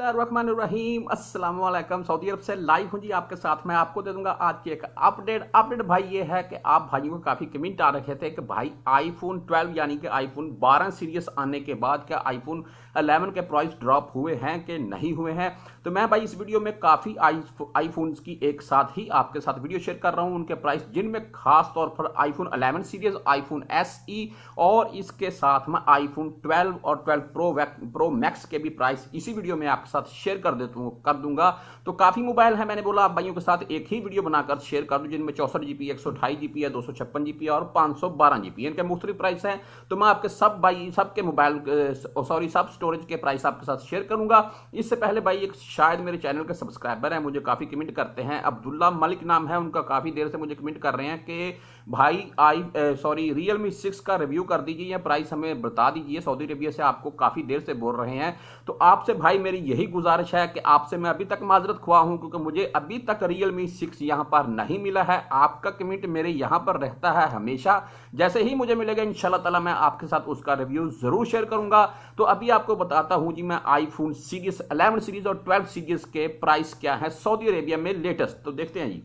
रहीम वालेकुम सऊदी अरब से लाइव हूँ जी आपके साथ मैं आपको दे दूंगा आज की एक अपडेट अपडेट भाई ये है कि आप भाइयों को काफ़ी कमेंट आ रखे थे कि भाई आईफोन 12 यानी कि आईफोन 12 सीरीज आने के बाद क्या आईफोन 11 के प्राइस ड्रॉप हुए हैं कि नहीं हुए हैं तो मैं भाई इस वीडियो में काफ़ी आई की एक साथ ही आपके साथ वीडियो शेयर कर रहा हूँ उनके प्राइस जिनमें खास तौर पर iPhone eleven series iPhone S और इसके साथ में आईफोन फोन और ट्वेल्व प्रो प्रो मैक्स के भी प्राइस इसी वीडियो में आप आपके साथ शेयर कर दे कर दूंगा तो काफ़ी मोबाइल है मैंने बोला आप भाइयों के साथ एक ही वीडियो बनाकर शेयर कर दूं जिनमें चौसठ जीपी एक सौ ढाई जीपी है दो सौ छप्पन जीपी और पांच सौ बारह जीपी इनके मुख्तलि प्राइस है तो मैं आपके सब भाई सबके मोबाइल सॉरी सब स्टोरेज के प्राइस आपके साथ शेयर करूंगा इससे पहले भाई एक शायद मेरे चैनल के सब्सक्राइबर है मुझे काफ़ी कमेंट करते हैं अब्दुल्ला मलिक नाम है उनका काफ़ी देर से मुझे कमेंट कर रहे हैं कि भाई I sorry Realme six का रिव्यू कर दीजिए या प्राइस हमें बता दीजिए सऊदी अरेबिया से आपको काफ़ी देर से बोल रहे हैं तो आपसे भाई मेरी यही गुजारिश है कि आपसे मैं अभी तक माजरत खुआ हूँ क्योंकि मुझे अभी तक रियल मी सिक्स यहाँ पर नहीं मिला है आपका कमेंट मेरे यहाँ पर रहता है हमेशा जैसे ही मुझे मिलेगा इन ताला मैं आपके साथ उसका रिव्यू ज़रूर शेयर करूँगा तो अभी आपको बताता हूँ जी मैं आईफोन सीरीज 11 सीरीज और 12 सीरीज के प्राइस क्या है सऊदी अरेबिया में लेटेस्ट तो देखते हैं जी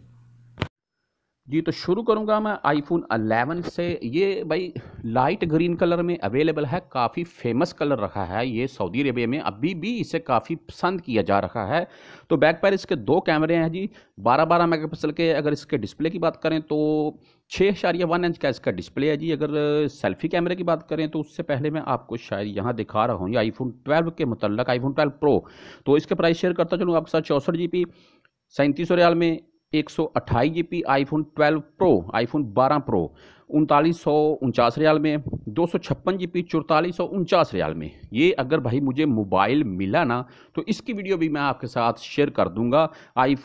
जी तो शुरू करूंगा मैं आईफोन 11 से ये भाई लाइट ग्रीन कलर में अवेलेबल है काफ़ी फेमस कलर रखा है ये सऊदी अरेबिया में अभी भी इसे काफ़ी पसंद किया जा रहा है तो बैक पर इसके दो कैमरे हैं जी 12 12 मेगापिक्सल के अगर इसके डिस्प्ले की बात करें तो छः इशारिया वन इंच का इसका डिस्प्ले है जी अगर सेल्फी कैमरे की बात करें तो उससे पहले मैं आपको शायद यहाँ दिखा रहा हूँ ये आई फोन के मुतल आई फोन प्रो तो इसके प्राइस शेयर करता चलूँगा आपके साथ चौंसठ जी पी सैंतीस रियाल में एक सौ अट्ठाईस GB iPhone twelve pro iPhone बारह प्रो उनतालीस सौ उनचास रियाल में दो सौ छप्पन जी पी चौतालीस सौ उनचास रियाल में ये अगर भाई मुझे मोबाइल मिला ना तो इसकी वीडियो भी मैं आपके साथ शेयर कर दूंगा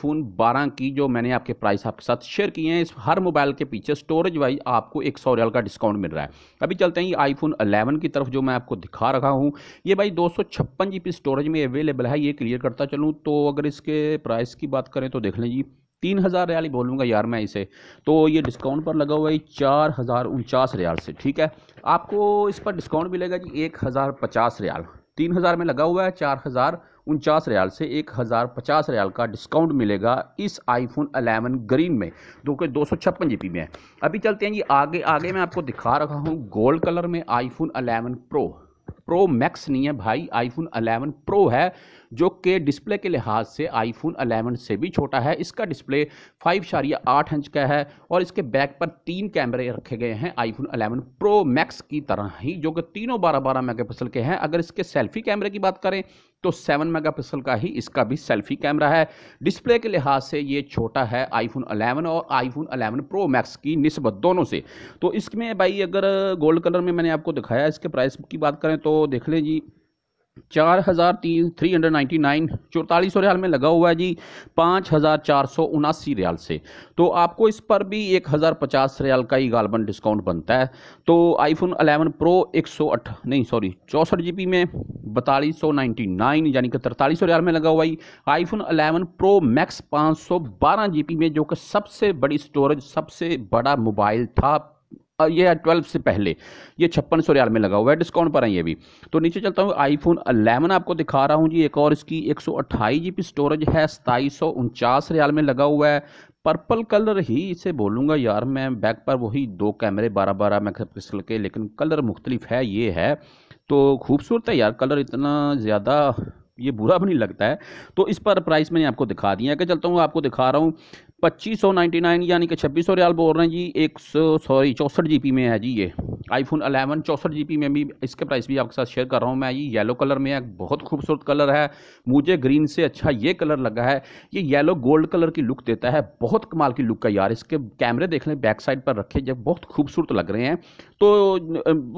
फोन बारह की जो मैंने आपके प्राइस आपके साथ शेयर किए हैं इस हर मोबाइल के पीछे स्टोरेज वाइज आपको एक सौ रियाल का डिस्काउंट मिल रहा है अभी चलते हैं ये आई फोन अलेवन की तरफ जो मैं आपको दिखा रहा हूँ ये भाई दो सौ छप्पन जी पी स्टोरेज में अवेलेबल है ये क्लियर करता चलूँ तो अगर इसके प्राइस की बात करें तो देख लें जी तीन हज़ार रियाल ही बोलूँगा यार मैं इसे तो ये डिस्काउंट पर लगा हुआ है चार हज़ार उनचास रियाल से ठीक है आपको इस पर डिस्काउंट मिलेगा जी एक हज़ार पचास रियाल तीन हज़ार में लगा हुआ है चार हज़ार उनचास रियाल से एक हज़ार पचास रियाल का डिस्काउंट मिलेगा इस आईफोन अलेवन ग्रीन में जो कि दो सौ छप्पन जी में है अभी चलते हैं जी आगे आगे मैं आपको दिखा रहा हूँ गोल्ड कलर में iPhone eleven pro pro max नहीं है भाई आईफोन 11 प्रो है जो कि डिस्प्ले के लिहाज से आईफोन 11 से भी छोटा है इसका डिस्प्ले फाइव शारिया आठ इंच का है और इसके बैक पर तीन कैमरे रखे गए हैं आईफोन 11 प्रो मैक्स की तरह ही जो कि तीनों बारह बारह मेगापिक्सल के हैं अगर इसके सेल्फी कैमरे की बात करें तो सेवन मेगापिक्सल का ही इसका भी सेल्फी कैमरा है डिस्प्ले के लिहाज से ये छोटा है आईफोन अलेवन और आईफोन अलेवन प्रो मैक्स की नस्बत दोनों से तो इसमें भाई अगर गोल्ड कलर में मैंने आपको दिखाया इसके प्राइस की बात करें तो तो देख लें जी चार हज़ार तीन थ्री हंड्रेड नाइन्टी नाइन चौतालीस सौ रियाल में लगा हुआ है जी पाँच हज़ार चार सौ उनासी रियाल से तो आपको इस पर भी एक हज़ार पचास रियाल का ही गालबन डिस्काउंट बनता है तो आईफोन अलेवन प्रो एक सौ अठ नहीं सॉरी चौंसठ जी में बतालीस सौ नाइन्टी नाइन यानी कि तरतालीस सौ रियाल में लगा हुआ ही आईफोन अलेवन प्रो मैक्स पाँच सौ बारह जी में जो कि सबसे बड़ी स्टोरेज सबसे बड़ा मोबाइल था ये ट्वेल्व से पहले ये छप्पन सौ रियाल में लगा हुआ है डिस्काउंट पर है ये भी तो नीचे चलता हूँ आईफोन अलेवन आपको दिखा रहा हूँ जी एक और इसकी एक सौ अट्ठाईस जी स्टोरेज है सताईस सौ उनचास रियाल में लगा हुआ है पर्पल कलर ही इसे बोलूँगा यार मैं बैक पर वही दो कैमरे बारह बारह मेगा पिक्सल के लेकिन कलर मुख्तलिफ है ये है तो खूबसूरत है यार कलर इतना ज़्यादा ये बुरा भी नहीं लगता है तो इस पर प्राइस मैंने आपको दिखा दिया कि चलता हूँ आपको दिखा रहा हूँ पच्चीस सौ नाइन्टी नाइन यानी कि छब्बीस सौ रियाल बोल रहे हैं जी एक सौ सॉरी चौंसठ जी में है जी ये आईफोन अलेवन चौंसठ जी में भी इसके प्राइस भी आपके साथ शेयर कर रहा हूँ मैं ये येलो कलर में है बहुत खूबसूरत कलर है मुझे ग्रीन से अच्छा ये कलर लगा है ये येलो गोल्ड कलर की लुक देता है बहुत कमाल की लुक का यार इसके कैमरे देख लें बैक साइड पर रखे जब बहुत खूबसूरत लग रहे हैं तो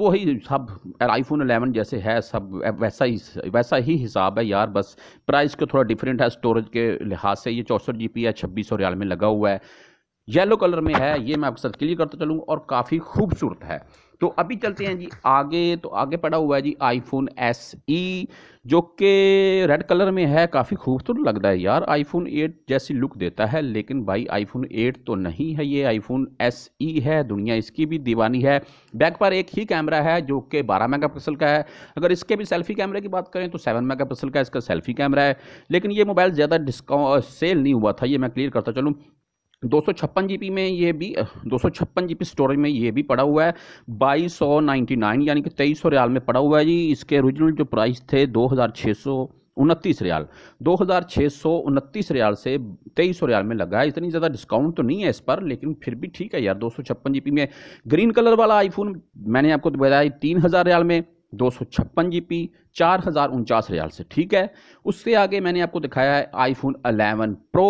वही सब आईफोन अलेवन जैसे है सब वैसा ही वैसा ही हिसाब है यार बस प्राइस को थोड़ा डिफरेंट है स्टोरेज के लिहाज से ये चौंसठ जी है छब्बीस सौ रियाल में جوه येलो कलर में है ये मैं आपके साथ क्लियर करता चलूँगा और काफ़ी खूबसूरत है तो अभी चलते हैं जी आगे तो आगे पड़ा हुआ है जी आईफोन एस ई जो कि रेड कलर में है काफ़ी खूबसूरत लगता है यार आईफोन 8 जैसी लुक देता है लेकिन भाई आईफोन 8 तो नहीं है ये आईफोन एस ई है दुनिया इसकी भी दीवानी है बैक पर एक ही कैमरा है जो कि 12 मेगापिक्सल का है अगर इसके भी सेल्फी कैमरे की बात करें तो 7 मेगापिक्सल का इसका सेल्फी कैमरा है लेकिन ये मोबाइल ज़्यादा डिस्काउंट सेल नहीं हुआ था ये मैं क्लियर करता चलूँ दो सौ छप्पन जी में ये भी दो सौ छप्पन जी स्टोरेज में ये भी पड़ा हुआ है बाईस सौ नाइन्टी नाइन यानी कि तेईस सौ रियाल में पड़ा हुआ है जी इसके ओरिजिनल जो प्राइस थे दो हज़ार छः सौ उनतीस रियाल दो हज़ार छः सौ उनतीस रियाल से तेईस सौ रियाल में लगा है इतनी ज़्यादा डिस्काउंट तो नहीं है इस पर लेकिन फिर भी ठीक है यार दो सौ छप्पन जी में ग्रीन कलर वाला आईफोन मैंने आपको तो बताया तीन हज़ार रियाल में दो सौ छप्पन जी पी चार हज़ार उनचास रियाल से ठीक है उससे आगे मैंने आपको दिखाया है आईफोन अलेवन प्रो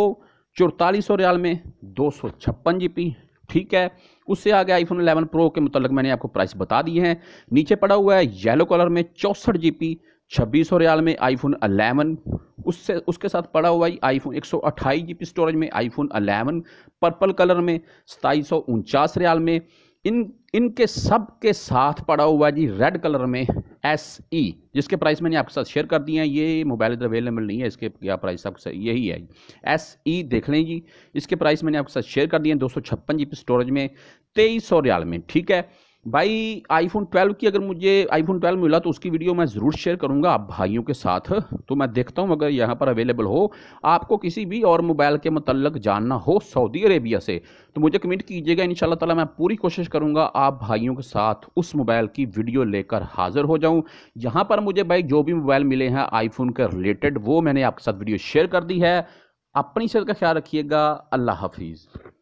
चौतालीस सौ रियाल में दो सौ छप्पन जी पी ठीक है उससे आ गया आईफोन 11 प्रो के मतलब मैंने आपको प्राइस बता दी है नीचे पड़ा हुआ है येलो कलर में चौंसठ जी पी छब्बीस सौ रियाल में आईफोन अलेवन उससे उसके साथ पड़ा हुआ आई आईफोन एक सौ अट्ठाईस जी पी स्टोरेज में आईफोन अलेवन पर्पल कलर में सताईस सौ उनचास रियाल में इन इनके सब के साथ पड़ा हुआ जी रेड कलर में एस ई e, जिसके प्राइस मैंने आपके साथ शेयर कर दिए हैं ये मोबाइल इधर अवेलेबल नहीं है इसके क्या प्राइस आपके साथ यही है एस ई e देख लें जी इसके प्राइस मैंने आपके साथ शेयर कर दिए हैं दो सौ छप्पन जी पी स्टोरेज में तेईस सौ रियाल में ठीक है भाई आईफोन 12 की अगर मुझे आईफोन 12 मिला तो उसकी वीडियो मैं ज़रूर शेयर करूंगा आप भाइयों के साथ तो मैं देखता हूं अगर यहाँ पर अवेलेबल हो आपको किसी भी और मोबाइल के मतलब जानना हो सऊदी अरेबिया से तो मुझे कमेंट कीजिएगा इन ताला मैं पूरी कोशिश करूंगा आप भाइयों के साथ उस मोबाइल की वीडियो लेकर हाजिर हो जाऊँ यहाँ पर मुझे भाई जो भी मोबाइल मिले हैं आईफोन के रिलेटेड वो मैंने आपके साथ वीडियो शेयर कर दी है अपनी सेहत का ख्याल रखिएगा अल्लाह हाफिज़